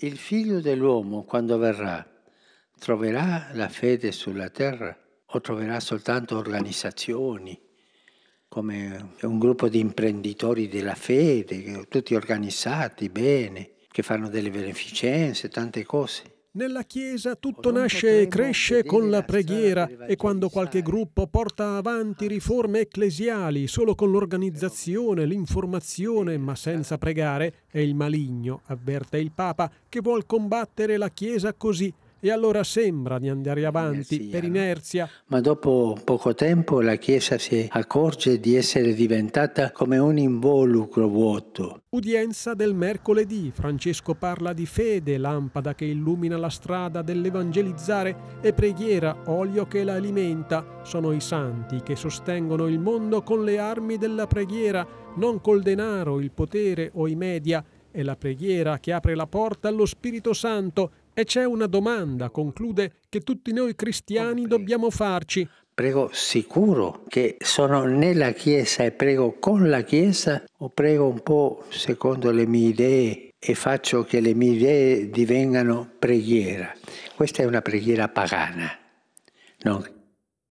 Il figlio dell'uomo, quando verrà, troverà la fede sulla terra o troverà soltanto organizzazioni, come un gruppo di imprenditori della fede, tutti organizzati bene, che fanno delle beneficenze, tante cose? Nella Chiesa tutto nasce e cresce con la preghiera e quando qualche eh. gruppo porta avanti ah. riforme ecclesiali solo con l'organizzazione, l'informazione, ma senza pregare, è il maligno, avverte il Papa, che vuol combattere la Chiesa così e allora sembra di andare eh, avanti inerzia, per eh. inerzia. Ma dopo poco tempo la Chiesa si accorge di essere diventata come un involucro vuoto. Udienza del mercoledì, Francesco parla di fede, lampada che illumina la strada dell'evangelizzare e preghiera, olio che la alimenta. Sono i santi che sostengono il mondo con le armi della preghiera, non col denaro, il potere o i media. È la preghiera che apre la porta allo Spirito Santo e c'è una domanda, conclude, che tutti noi cristiani dobbiamo farci. Prego sicuro che sono nella Chiesa e prego con la Chiesa o prego un po' secondo le mie idee e faccio che le mie idee divengano preghiera. Questa è una preghiera pagana, non